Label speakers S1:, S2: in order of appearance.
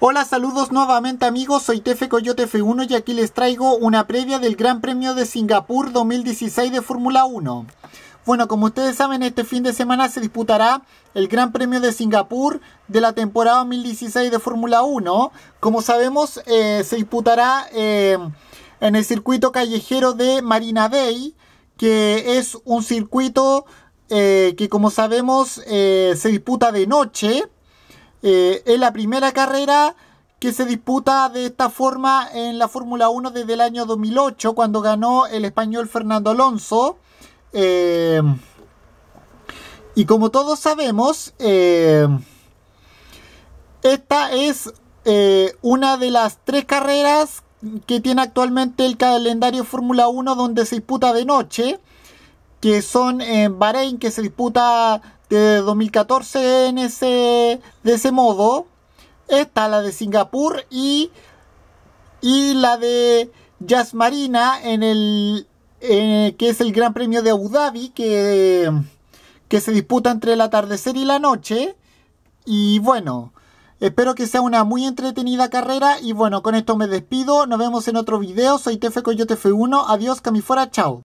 S1: Hola, saludos nuevamente amigos, soy Tefe Coyote F1 y aquí les traigo una previa del Gran Premio de Singapur 2016 de Fórmula 1. Bueno, como ustedes saben, este fin de semana se disputará el Gran Premio de Singapur de la temporada 2016 de Fórmula 1. Como sabemos, eh, se disputará eh, en el circuito callejero de Marina Bay, que es un circuito eh, que, como sabemos, se disputa de noche eh, es la primera carrera que se disputa de esta forma en la Fórmula 1 desde el año 2008, cuando ganó el español Fernando Alonso. Eh, y como todos sabemos, eh, esta es una de las tres carreras que tiene actualmente el calendario Fórmula 1 donde se disputa de noche, que son en Bahrein, que se disputa de 2014 en ese, de ese modo. Está la de Singapur y, y la de Jazz Marina en el, que es el Gran Premio de Abu Dhabi que, que se disputa entre el atardecer y la noche. Y bueno, espero que sea una muy entretenida carrera. Y bueno, con esto me despido. Nos vemos en otro video. Soy Tefe yo F1. Adiós, camifora, Chao.